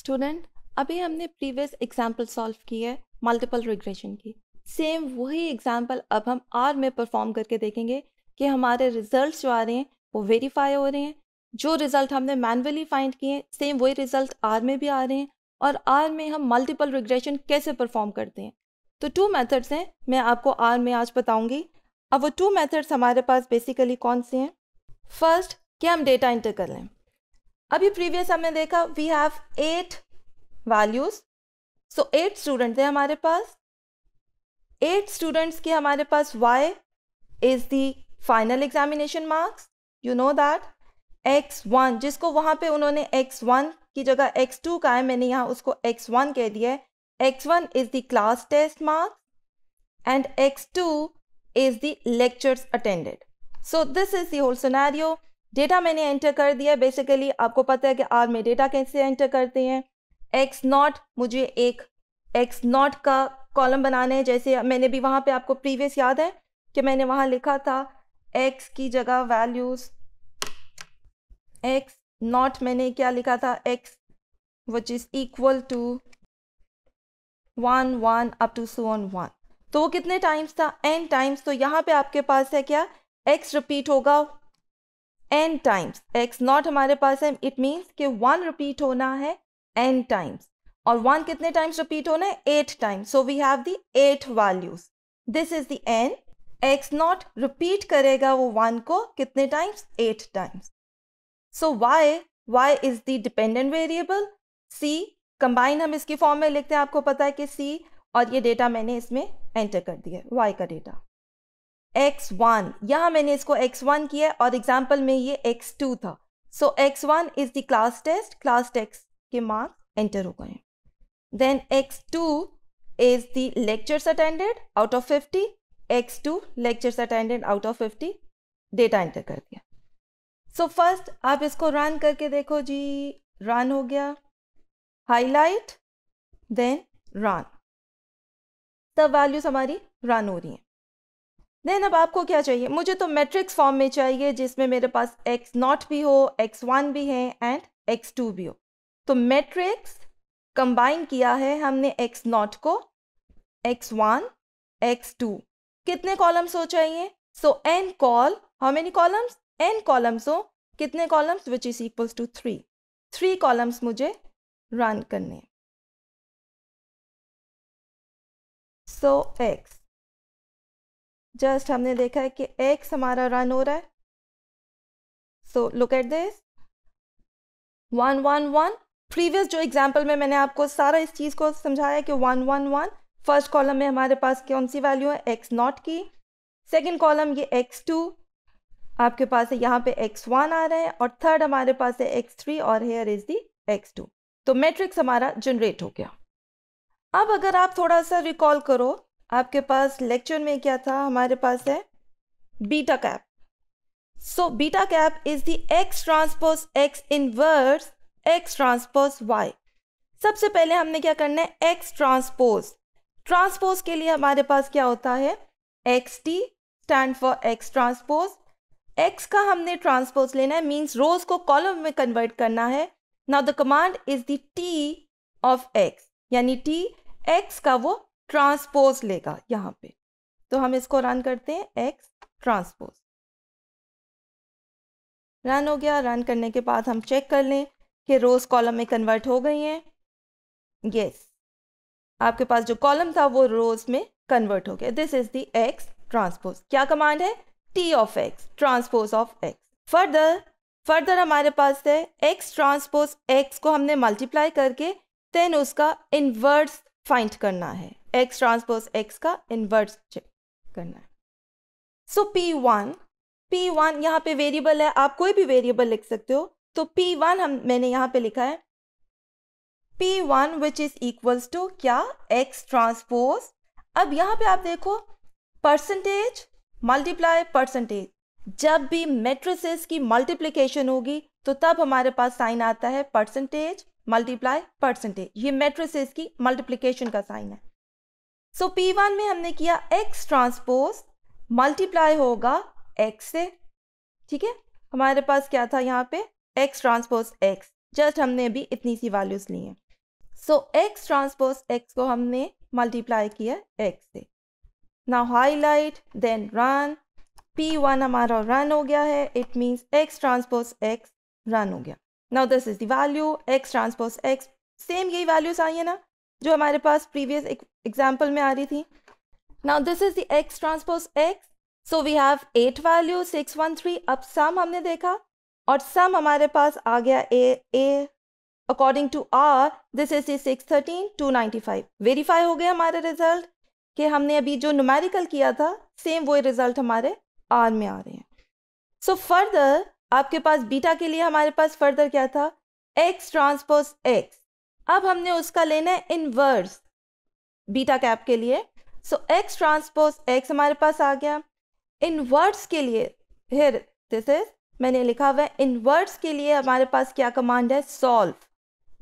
Student अभी हमने previous example solve की है मल्टीपल रिग्रेशन की सेम वही एग्जाम्पल अब हम आर में परफॉर्म करके देखेंगे कि हमारे रिजल्ट जो आ रहे हैं वो वेरीफाई हो रहे हैं जो रिजल्ट हमने मैनुअली फाइंड किए हैं सेम वही रिजल्ट आर में भी आ रहे हैं और आर में हम मल्टीपल रिग्रेशन कैसे परफॉर्म करते हैं तो टू मेथड्स हैं मैं आपको आर में आज बताऊंगी अब वो टू मेथड्स हमारे पास बेसिकली कौन से हैं फर्स्ट क्या हम डेटा इंटर कर लें अभी प्रीवियस हमने देखा we have eight values so eight student थे हमारे पास एट स्टूडेंट्स के हमारे पास y is the final examination marks you know that x one जिसको वहां पे उन्होंने एक्स वन की जगह एक्स टू कहा है मैंने यहाँ उसको एक्स वन कह दिया है x one is the class test marks and x two is the lectures attended so this is the whole scenario. Data मैंने एंटर कर दिया बेसिकली आपको पता है कि आर में डेटा कैसे एंटर करते हैं एक्स नॉट मुझे एक एक्स नॉट का कॉलम बनाना है जैसे मैंने भी वहाँ पे आपको प्रीवियस याद है कि मैंने वहाँ लिखा था एक्स की जगह वैल्यूज़ एक्स नॉट मैंने क्या लिखा था x which is equal to one one up to so on one तो वो कितने टाइम्स था एन टाइम्स तो यहाँ पे आपके पास है क्या एक्स रिपीट होगा एन टाइम्स एक्स नॉट हमारे पास है इट मीन्स कि वन रिपीट होना है एन टाइम्स और वन कितने टाइम्स रिपीट होना है eight times so we have the eight values this is the n x naught repeat करेगा वो वन को कितने times eight times so y y is the dependent variable c combine हम इसकी form में लिखते हैं आपको पता है कि सी और ये डेटा मैंने इसमें एंटर कर दिया है वाई का डेटा एक्स वन यहाँ मैंने इसको एक्स वन किया और एग्जाम्पल में ये एक्स टू था so x one is the class test class test के मार्क्स एंटर हो गए then x two is the lectures attended out of fifty x two lectures attended out of fifty data enter कर दिया सो so first आप इसको run करके देखो जी run हो गया हाईलाइट देन रन सब वैल्यूज हमारी रन हो रही हैं देन अब आपको क्या चाहिए मुझे तो मैट्रिक्स फॉर्म में चाहिए जिसमें मेरे पास एक्स नॉट भी हो एक्स वन भी है एंड एक्स टू भी हो तो मैट्रिक्स कंबाइन किया है हमने एक्स नॉट को एक्स वन एक्स टू कितने कॉलम्स हो चाहिए so n call how many columns n columns हो कितने columns which is equals to three three columns मुझे रन करने सो so, एक्स जस्ट हमने देखा है कि एक्स हमारा रन हो रहा है so look at this one one one previous जो एग्जाम्पल में मैंने आपको सारा इस चीज़ को समझाया कि one one one first column में हमारे पास कौन सी वैल्यू है एक्स नॉट की सेकेंड कॉलम ये एक्स टू आपके पास है यहाँ पे एक्स वन आ रहे हैं और थर्ड हमारे पास है एक्स थ्री और here is the x two तो मैट्रिक्स हमारा जनरेट हो गया अब अगर आप थोड़ा सा रिकॉल करो आपके पास लेक्चर में क्या था हमारे पास है beta cap so beta cap is the x transpose x inverse x transpose y सबसे पहले हमने क्या करना है एक्स ट्रांसपोज ट्रांसपोज के लिए हमारे पास क्या होता है x T stand for x transpose x का हमने ट्रांसपोज लेना है मीन्स रोज को कॉलम में कन्वर्ट करना है now the command is the T of x यानी टी एक्स का वो ट्रांसपोज लेगा यहाँ पे तो हम इसको रन करते हैं एक्स ट्रांसपोज रन हो गया रन करने के बाद हम चेक कर लें कि रोज कॉलम में कन्वर्ट हो गई हैं यस आपके पास जो कॉलम था वो रोज में कन्वर्ट हो गया this is the x transpose क्या कमांड है T of x transpose of x further further हमारे पास है एक्स ट्रांसपोज एक्स को हमने मल्टीप्लाई करके देन उसका इनवर्स फाइंड करना है एक्स ट्रांसपोज एक्स का इन्वर्स चेक करना है so P one P one यहाँ पे वेरिएबल है आप कोई भी वेरिएबल लिख सकते हो तो पी वन हम मैंने यहाँ पे लिखा है P one which is equals to क्या एक्स ट्रांसपोज अब यहाँ पे आप देखो परसेंटेज मल्टीप्लाई परसेंटेज जब भी मेट्रिसेस की मल्टीप्लीकेशन होगी तो तब हमारे पास साइन आता है परसेंटेज मल्टीप्लाई परसेंटेज ये मेट्रिसेस की मल्टीप्लीकेशन का साइन है सो so, पी में हमने किया x ट्रांसपोज मल्टीप्लाई होगा x से ठीक है हमारे पास क्या था यहाँ पे x ट्रांसपोज x जस्ट हमने अभी इतनी सी वैल्यूज ली हैं सो x ट्रांसपोज x को हमने मल्टीप्लाई किया x से now highlight then run P1 हमारा रन हो गया है it means x transpose x run हो गया now this is the value x transpose x same यही वैल्यूज आई है ना जो हमारे पास प्रीवियस एग्जाम्पल में आ रही थी now this is the x transpose x so we have eight value six one three अब सम हमने देखा और सम हमारे पास आ गया uh uh according to R this is six thirteen two ninety five verify हो गया हमारा रिजल्ट कि हमने अभी जो नुमेरिकल किया था सेम वही रिजल्ट हमारे आर में आ रहे हैं सो so, फर्दर आपके पास बीटा के लिए हमारे पास फर्दर क्या था एक्स ट्रांसपोज एक्स अब हमने उसका लेना है इनवर्स बीटा कैप के लिए सो एक्स ट्रांसपोज एक्स हमारे पास आ गया इनवर्स के लिए फिर दिस इज मैंने लिखा हुआ है इनवर्स के लिए हमारे पास क्या कमांड है सॉल्व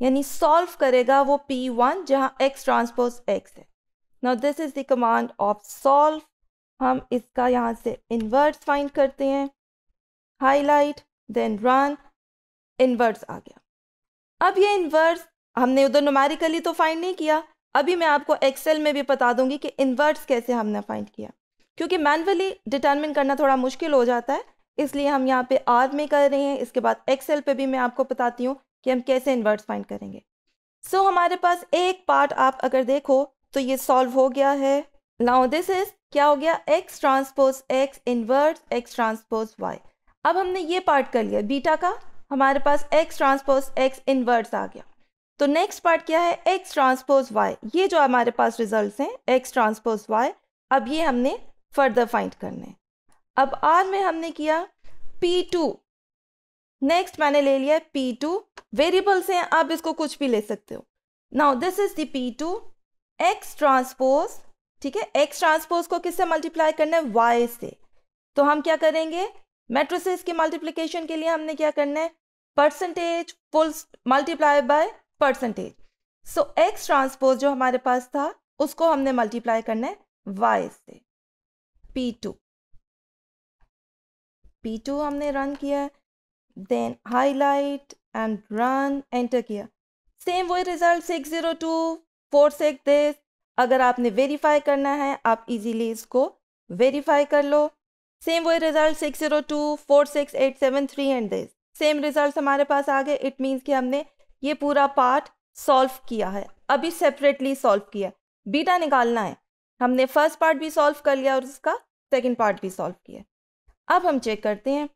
यानी सॉल्व करेगा वो पी वन जहाँ एक्स ट्रांसपोज एक्स है now this is the command of solve हम इसका यहाँ से इनवर्स फाइंड करते हैं हाईलाइट देन रन इनवर्स आ गया अब ये इनवर्स हमने उधर नोमेरिकली तो फाइंड नहीं किया अभी मैं आपको एक्सेल में भी बता दूंगी कि इन्वर्ट्स कैसे हमने फाइंड किया क्योंकि मैनुअली डिटर्मिन करना थोड़ा मुश्किल हो जाता है इसलिए हम यहाँ पे आर में कर रहे हैं इसके बाद एक्सेल पे भी मैं आपको बताती हूँ कि हम कैसे इन्वर्ट्स फाइंड करेंगे सो so, हमारे पास एक पार्ट आप अगर देखो तो ये सॉल्व हो गया है नाउ दिस इज क्या हो गया x transpose x invert x transpose y अब हमने ये पार्ट कर लिया बीटा का हमारे पास एक्स ट्रांसपोज एक्स इन्वर्स आ गया तो नेक्स्ट पार्ट क्या है एक्स ट्रांसपोज वाई ये जो हमारे पास रिजल्ट हैं x ट्रांसपोज y अब ये हमने फर्दर फाइंड करने अब आर में हमने किया पी टू नेक्स्ट मैंने ले लिया पी टू वेरिएबल्स हैं आप इसको कुछ भी ले सकते हो now this is the p2 two x transpose ठीक है एक्स ट्रांसपोज को किससे मल्टीप्लाई करना है वाई से तो हम क्या करेंगे मेट्रोसिस के मल्टीप्लीकेशन के लिए हमने क्या करना है percentage full multiply by percentage so x transpose जो हमारे पास था उसको हमने मल्टीप्लाई करना है वाई से पी टू पी टू हमने रन किया then highlight and run enter किया सेम वही result six zero two four six this अगर आपने वेरीफाई करना है आप इजीली इसको वेरीफाई कर लो सेम वही result six zero two four six eight seven three and this same result हमारे पास आ गए इट मीन्स कि हमने ये पूरा पार्ट सॉल्व किया है अभी सेपरेटली सॉल्व किया बीटा निकालना है हमने फर्स्ट पार्ट भी सॉल्व कर लिया और उसका सेकेंड पार्ट भी सॉल्व किया अब हम चेक करते हैं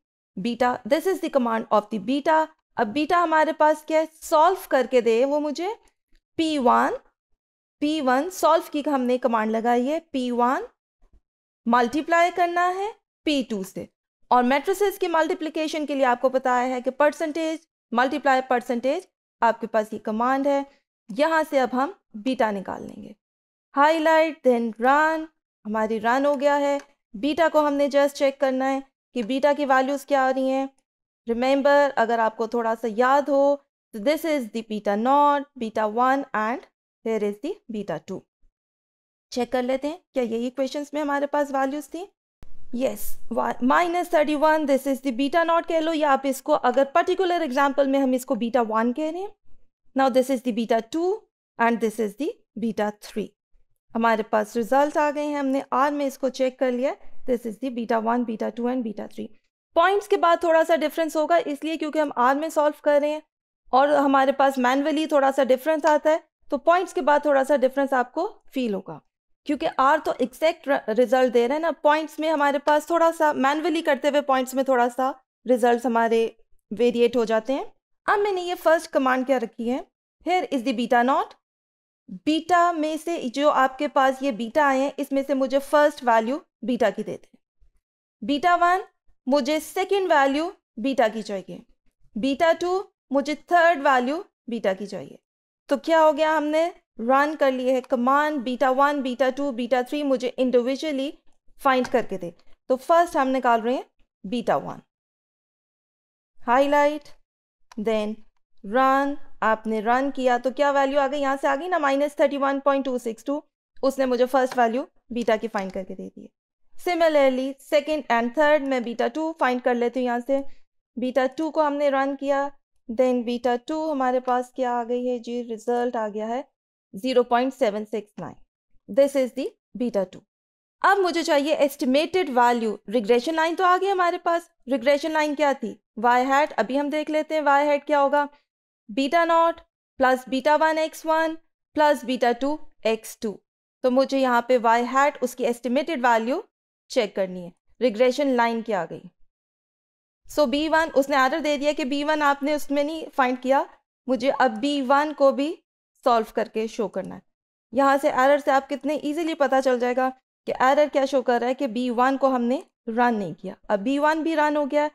beta this is the command of the beta अब बीटा हमारे पास क्या है सॉल्व करके दे वो मुझे P one P one solve की हमने कमांड लगाई है पी वन मल्टीप्लाई करना है पी टू से और मेट्रिस की मल्टीप्लीकेशन के लिए आपको बताया है कि परसेंटेज मल्टीप्लाई परसेंटेज आपके पास ये कमांड है यहाँ से अब हम बीटा निकाल लेंगे हाईलाइट देन रन हमारी रन हो गया है बीटा को हमने जस्ट चेक करना है कि बीटा की वैल्यूज़ क्या आ रही हैं रिमेंबर अगर आपको थोड़ा सा याद हो तो this is the beta naught beta one and here is the beta two check कर लेते हैं क्या यही क्वेश्चंस में हमारे पास वैल्यूज़ थी yes minus thirty one this is the beta naught कह लो या आप इसको अगर पर्टिकुलर एग्जाम्पल में हम इसको बीटा वन कह रहे हैं now this is the beta two and this is the beta three हमारे पास रिजल्ट आ गए हैं हमने आर में इसको चेक कर लिया this is the beta one beta two and beta three points के बाद थोड़ा सा डिफरेंस होगा इसलिए क्योंकि हम आर में सॉल्व कर रहे हैं और हमारे पास मैनुअली थोड़ा सा डिफरेंस आता है तो पॉइंट्स के बाद थोड़ा सा डिफरेंस आपको फील होगा क्योंकि आर तो एक्सैक्ट रिजल्ट दे रहे हैं ना पॉइंट्स में हमारे पास थोड़ा सा मैनुअली करते हुए पॉइंट्स में थोड़ा सा रिजल्ट हमारे वेरिएट हो जाते हैं अब मैंने ये फर्स्ट कमांड क्या रखी है here is the beta naught beta में से जो आपके पास ये बीटा आए हैं इसमें से मुझे फर्स्ट वैल्यू बीटा की देते हैं बीटा वन मुझे सेकेंड वैल्यू बीटा की चाहिए बीटा टू मुझे थर्ड वैल्यू बीटा की चाहिए तो क्या हो गया हमने रन कर लिए है command beta one beta two beta three मुझे इंडिविजुअली फाइंड करके दे तो फर्स्ट हम निकाल रहे हैं beta one highlight then run आपने रन किया तो क्या वैल्यू आ गई यहाँ से आ गई ना minus thirty one point two six two उसने मुझे फर्स्ट वैल्यू बीटा की फाइंड करके दे दी सिमिलरली सेकेंड एंड थर्ड मैं बीटा टू फाइंड कर लेती हूँ यहाँ से बीटा टू को हमने रन किया देन बीटा टू हमारे पास क्या आ गई है जी रिजल्ट आ गया है 0.769 this is the beta two अब मुझे चाहिए एस्टिमेटेड वैल्यू रिग्रेशन लाइन तो आ गई हमारे पास रिग्रेशन लाइन क्या थी वाई हैट अभी हम देख लेते हैं वाई हैट क्या होगा beta naught plus beta one x one plus beta two x two तो मुझे यहाँ पे वाई हैट उसकी एस्टिमेटेड वैल्यू चेक करनी है रिग्रेशन लाइन क्या आ गई सो बी वन उसने आर्डर दे दिया कि बी वन आपने उसमें नहीं फाइंड किया मुझे अब बी वन को भी सॉल्व करके शो करना है यहाँ से एरर से आप कितने इजीली पता चल जाएगा कि एरर क्या शो कर रहा है कि बी वन को हमने रन नहीं किया अब बी वन भी रन हो गया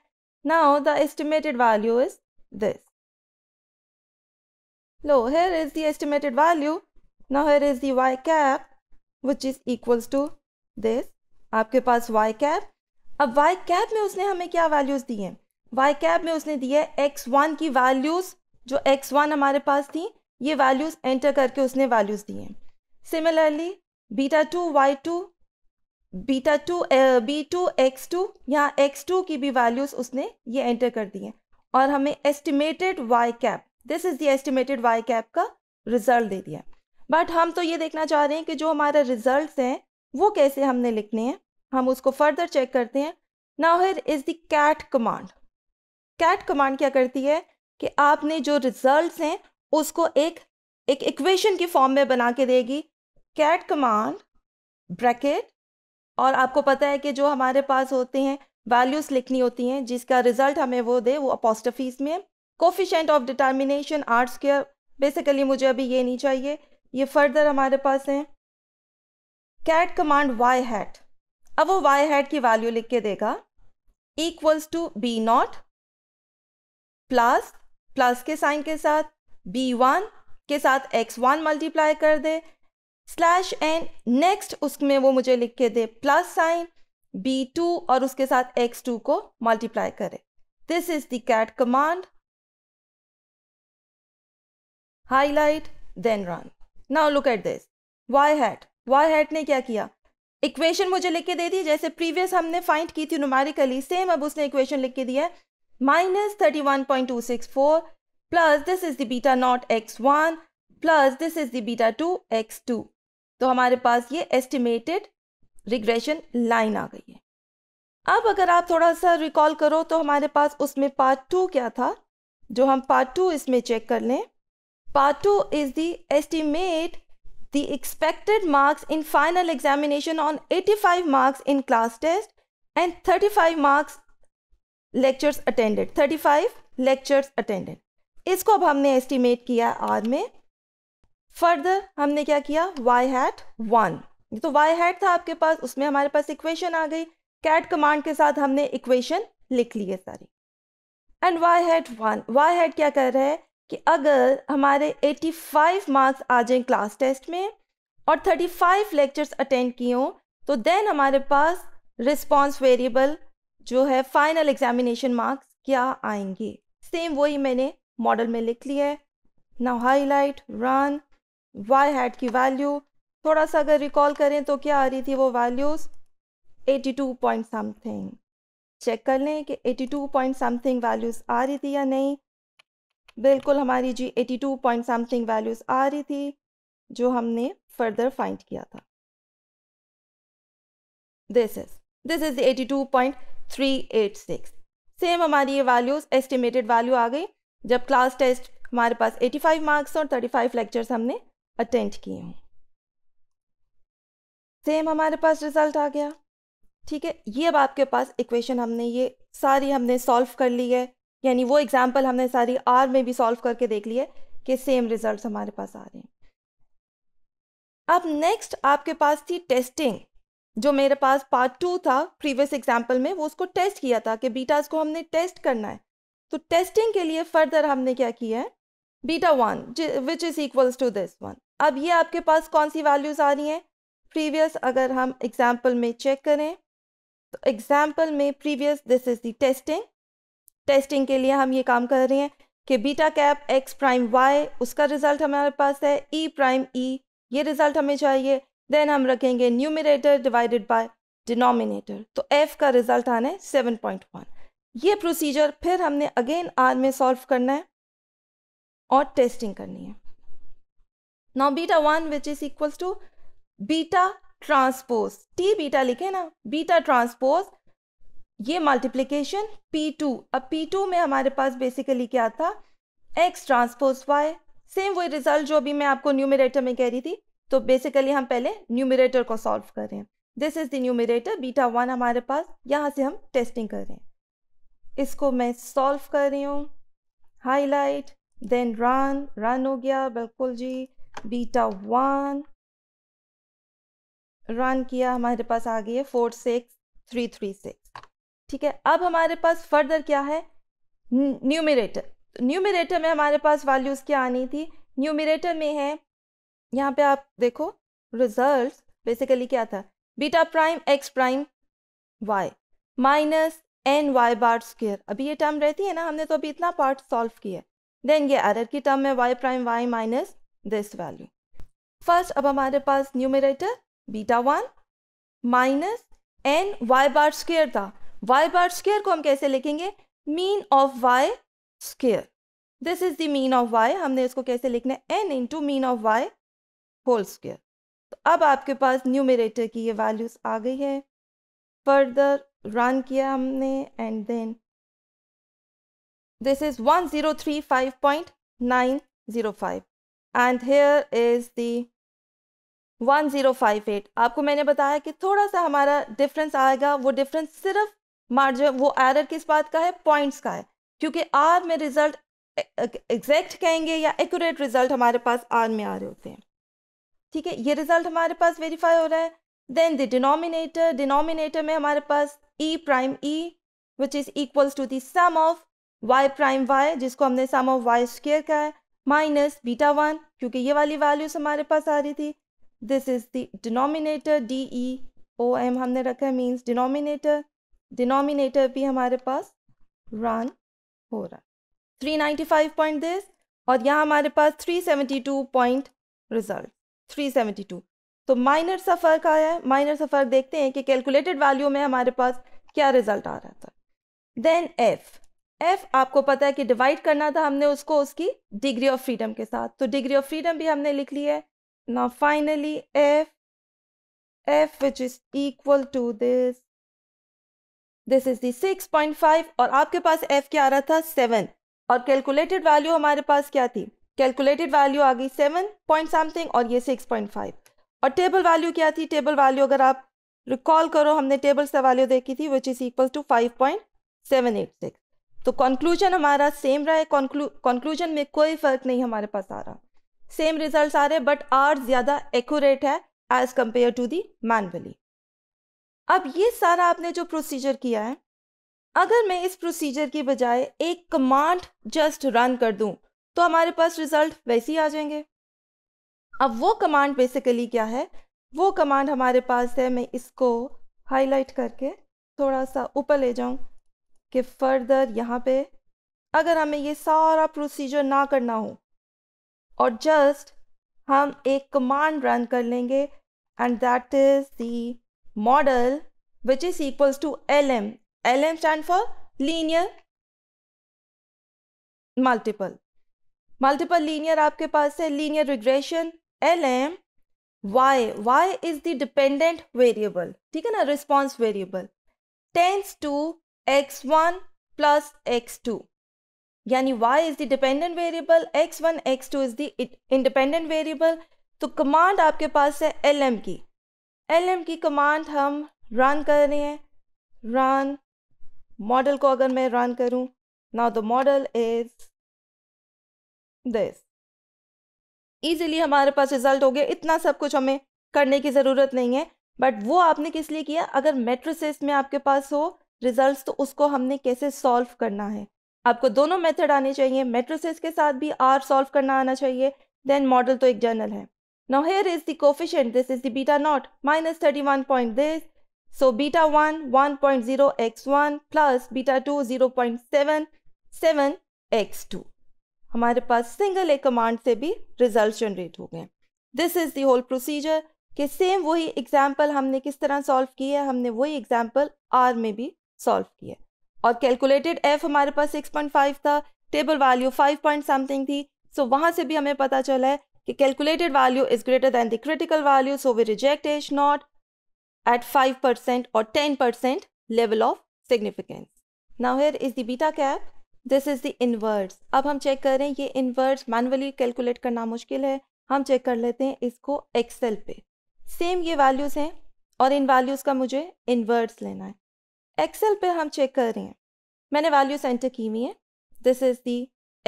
now the estimated value is this लो here is the estimated value now here is the y cap which is equals to this आपके पास वाई कैप अब वाई कैप में उसने हमें क्या वैल्यूज दी हैं वाई कैप में उसने दी है एक्स वन की वैल्यूज जो एक्स वन हमारे पास थी ये वैल्यूज एंटर करके उसने वैल्यूज दिए हैं similarly beta two y two beta two B two x two यहाँ एक्स टू की भी वैल्यूज उसने ये एंटर कर दिए और हमें estimated y cap this is the estimated y cap का रिजल्ट दे दिया बट हम तो ये देखना चाह रहे हैं कि जो हमारे रिजल्ट हैं वो कैसे हमने लिखने हैं हम उसको फर्दर चेक करते हैं now here is the cat command cat command क्या करती है कि आपने जो रिजल्ट्स हैं उसको एक एक इक्वेशन की फॉर्म में बना के देगी कैट कमांड ब्रैकेट और आपको पता है कि जो हमारे पास होते हैं वैल्यूज लिखनी होती हैं जिसका रिजल्ट हमें वो दे वो अपोस्टफीज में कोफिशेंट ऑफ डिटर्मिनेशन आर्ट्स के बेसिकली मुझे अभी ये नहीं चाहिए ये फर्दर हमारे पास हैं कैट कमांड वाई हैट अब वो वाई हैट की वैल्यू लिख के देगा equals to B naught plus plus के साइन के साथ बी वन के साथ एक्स वन मल्टीप्लाई कर दे स्लैश एन नेक्स्ट उसमें वो मुझे लिख के दे प्लस साइन बी टू और उसके साथ एक्स टू को मल्टीप्लाई करे this is that command highlight then run now look at this y hat y hat ने क्या किया इक्वेशन मुझे लिख के दे दी जैसे प्रीवियस हमने फाइंड की थी नुमारिकली सेम अब उसने इक्वेशन लिख के दिया है minus thirty one point two six four plus this is the beta naught x one plus this is the beta two x two तो हमारे पास ये एस्टिमेटेड रिग्रेशन लाइन आ गई है अब अगर आप थोड़ा सा रिकॉल करो तो हमारे पास उसमें पार्ट टू क्या था जो हम पार्ट टू इसमें चेक कर लें part two is the estimate in final examination on eighty five marks 85 class test and thirty five 35 lectures attended thirty 35 lectures attended इसको अब हमने एस्टिमेट किया आर में फर्दर हमने क्या किया वाई हैट वन ये तो वाई हैट था आपके पास उसमें हमारे पास इक्वेशन आ गई कैट कमांड के साथ हमने इक्वेशन लिख ली है सारी and Y hat one Y hat क्या कर रहा है कि अगर हमारे 85 मार्क्स आ जाएं क्लास टेस्ट में और 35 लेक्चर्स अटेंड किए हों तो देन हमारे पास रिस्पॉन्स वेरिएबल जो है फाइनल एग्जामिनेशन मार्क्स क्या आएंगे सेम वही मैंने मॉडल में लिख लिया है now highlight run Y hat की वैल्यू थोड़ा सा अगर रिकॉल करें तो क्या आ रही थी वो वैल्यूज़ 82 पॉइंट समथिंग चेक कर लें कि 82 पॉइंट समथिंग वैल्यूज़ आ रही थी या नहीं बिल्कुल हमारी जी 82 पॉइंट समथिंग वैल्यूज़ आ रही थी जो हमने फर्दर फाइंड किया था this is this is eighty two point three eight six same हमारी ये वैल्यूज एस्टिमेटेड वैल्यू आ गई जब क्लास टेस्ट हमारे पास 85 मार्क्स और 35 लेक्चर्स हमने अटेंड किए हों सेम हमारे पास रिजल्ट आ गया ठीक है ये अब आपके पास इक्वेशन हमने ये सारी हमने सॉल्व कर ली है यानी वो एग्जाम्पल हमने सारी आर में भी सॉल्व करके देख ली है कि सेम रिजल्ट हमारे पास आ रहे हैं अब नेक्स्ट आपके पास थी टेस्टिंग जो मेरे पास पार्ट टू था प्रीवियस एग्जाम्पल में वो उसको टेस्ट किया था कि बीटास को हमने टेस्ट करना है तो टेस्टिंग के लिए फर्दर हमने क्या किया है beta one which is equals to this one अब ये आपके पास कौन सी वैल्यूज़ आ रही हैं प्रीवियस अगर हम एग्जाम्पल में चेक करें तो एग्जाम्पल में previous this is the testing testing के लिए हम ये काम कर रहे हैं कि beta cap X prime Y उसका रिजल्ट हमारे पास है ई प्राइम ई ये रिजल्ट हमें चाहिए देन हम रखेंगे न्यूमिनेटर डिवाइडेड बाय डिनोमिनेटर तो एफ का रिजल्ट आना है सेवन पॉइंट वन ये प्रोसीजर फिर हमने अगेन आर में सॉल्व करना है और टेस्टिंग करनी है now beta one which is equal to beta transpose T beta लिखे ना बीटा ट्रांसपोज ये मल्टीप्लीकेशन पी टू अब पी टू में हमारे पास बेसिकली क्या था एक्स ट्रांसपोज वाई सेम वही रिजल्ट जो अभी मैं आपको न्यूमिरेटर में कह रही थी तो बेसिकली हम पहले न्यूमिरेटर को सॉल्व कर रहे हैं this is the numerator beta one हमारे पास यहाँ से हम टेस्टिंग कर रहे हैं इसको मैं सॉल्व कर रही हूँ हाईलाइट देन रन रन हो गया बिल्कुल जी बीटा वन रन किया हमारे पास आ गई है four six three three six ठीक है अब हमारे पास फर्दर क्या है न्यूमिरेटर न्यूमिरेटर तो में हमारे पास वैल्यूज़ क्या आनी थी न्यूमिरेटर में है यहाँ पे आप देखो रिजल्ट बेसिकली क्या था beta prime X prime Y minus N Y bar square अभी ये टर्म रहती है ना हमने तो अभी इतना पार्ट सॉल्व किया देन ये एरर की टर्म में Y prime Y minus this value first अब हमारे पास numerator beta one minus N Y bar square था वाई बार स्केयर को हम कैसे लिखेंगे mean of Y square this is the mean of Y हमने इसको कैसे लिखना है N into mean of Y whole square तो अब आपके पास न्यूमिनेटर की ये वैल्यूज आ गई है फर्दर रन किया हमने and then and here is the one zero five eight आपको मैंने बताया कि थोड़ा सा हमारा डिफरेंस आएगा वो डिफरेंस सिर्फ मार्जिन वो एरर किस बात का है पॉइंट्स का है क्योंकि आर में रिजल्ट एग्जैक्ट e-, e-, कहेंगे या एक्यूरेट रिजल्ट हमारे पास आर में आ रहे होते हैं ठीक है ये रिजल्ट हमारे पास वेरीफाई हो रहा है देन द डिनोमिनेटर डिनोमिनेटर में हमारे पास e prime e which is equals to the sum of y prime y जिसको हमने sum of y square कहा है माइनस बीटा वन क्योंकि ये वाली वैल्यूज हमारे पास आ रही थी this is the denominator D E O M हमने रखा है मीन्स डिनोमिनेटर डिनोमिनेटर भी हमारे पास रन हो रहा three ninety five point this और यहाँ हमारे पास three seventy two point result three seventy two तो माइनर सा फर्क आया है माइनर सा फर्क देखते हैं कि कैलकुलेटेड वैल्यू में हमारे पास क्या रिजल्ट आ रहा था देन एफ एफ आपको पता है कि डिवाइड करना था हमने उसको उसकी डिग्री ऑफ फ्रीडम के साथ तो डिग्री ऑफ फ्रीडम भी हमने लिख ली है ना finally F F which is equal to this this is the five और आपके पास एफ क्या आ रहा था सेवन और कैलकुलेटेड वैल्यू हमारे पास क्या थी कैलकुलेटेड वैल्यू आ गई सेवन पॉइंट समथिंग और ये सिक्स पॉइंट फाइव और टेबल वैल्यू क्या थी टेबल वैल्यू अगर आप रिकॉल करो हमने टेबल से वैल्यू देखी थी which is equal to five point seven eight six तो कंक्लूजन हमारा सेम रहा है कंक्लूजन में कोई फर्क नहीं हमारे पास आ रहा सेम रिजल्ट आ रहे बट आर ज़्यादा एक्यूरेट है as compared to the manually अब ये सारा आपने जो प्रोसीजर किया है अगर मैं इस प्रोसीजर की बजाय एक कमांड जस्ट रन कर दूं तो हमारे पास रिजल्ट वैसे ही आ जाएंगे अब वो कमांड बेसिकली क्या है वो कमांड हमारे पास है मैं इसको हाईलाइट करके थोड़ा सा ऊपर ले जाऊँ कि फर्दर यहाँ पे अगर हमें ये सारा प्रोसीजर ना करना हो और जस्ट हम एक कमांड रन कर लेंगे and that is the model which is equals to L M L M stand for linear multiple multiple linear आपके पास है linear regression lm y y is the dependent variable ठीक है ना response variable tends to x1 plus x2 यानी y is the dependent variable x1 x2 is the independent variable तो command आपके पास है lm की lm की कमांड हम रन कर रहे हैं रन मॉडल को अगर मैं रन करूं now the model is this easily हमारे पास रिजल्ट हो गया इतना सब कुछ हमें करने की ज़रूरत नहीं है बट वो आपने किस लिए किया अगर मेट्रिसेस में आपके पास हो रिजल्ट्स तो उसको हमने कैसे सॉल्व करना है आपको दोनों मेथड आने चाहिए मेट्रिसेस के साथ भी आर सॉल्व करना आना चाहिए देन मॉडल तो एक जर्नल है no here is the coefficient this is the beta naught minus thirty one point this so beta one one point zero X one plus beta two zero point seven seven X two हमारे पास single एक command से भी result generate हो गए this is the whole procedure कि same वही example हमने किस तरह सॉल्व की है हमने वही एग्जाम्पल आर में भी सॉल्व किया और कैलकुलेटेड एफ हमारे पास 6.5 था टेबल वैल्यू 5 पॉइंट समथिंग थी सो so वहां से भी हमें पता चला है कि calculated value is greater than the critical value so we reject is not at 5% और 10% level of significance now here is the beta cap this is the inverse अब हम चेक कर रहे हैं ये इनवर्स मैनुअली कैलकुलेट करना मुश्किल है हम चेक कर लेते हैं इसको एक्सेल पे सेम ये वैल्यूज़ हैं और इन वैल्यूज़ का मुझे इनवर्स लेना है एक्सेल पे हम चेक कर रहे हैं मैंने वैल्यूज एंटर की हुई है this is the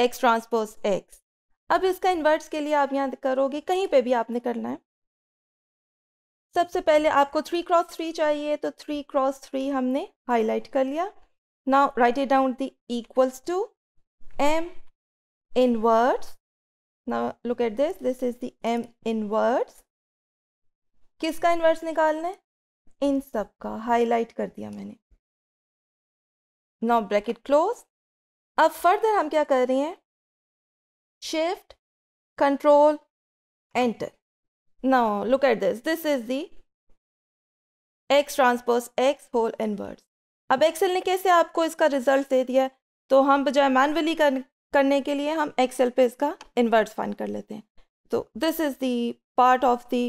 X transpose X अब इसका इन्वर्ट्स के लिए आप यहाँ करोगे कहीं पे भी आपने करना है सबसे पहले आपको थ्री क्रॉस थ्री चाहिए तो थ्री क्रॉस थ्री हमने हाईलाइट कर लिया Now write it down the equals to M inverse. Now look at this. This is the M inverse. किसका इन्वर्स निकालना है इन सब का हाईलाइट कर दिया मैंने नाउ ब्रैकेट क्लोज अब फर्दर हम क्या कर रहे हैं shift control enter now look at this this is the x transpose X whole inverse अब एक्सेल ने कैसे आपको इसका रिजल्ट दे दिया है तो हम बजाय मैनुअली कर, करने के लिए हम एक्सेल पे इसका इन्वर्स फाइन कर लेते हैं तो this is the part of the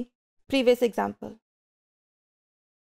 previous example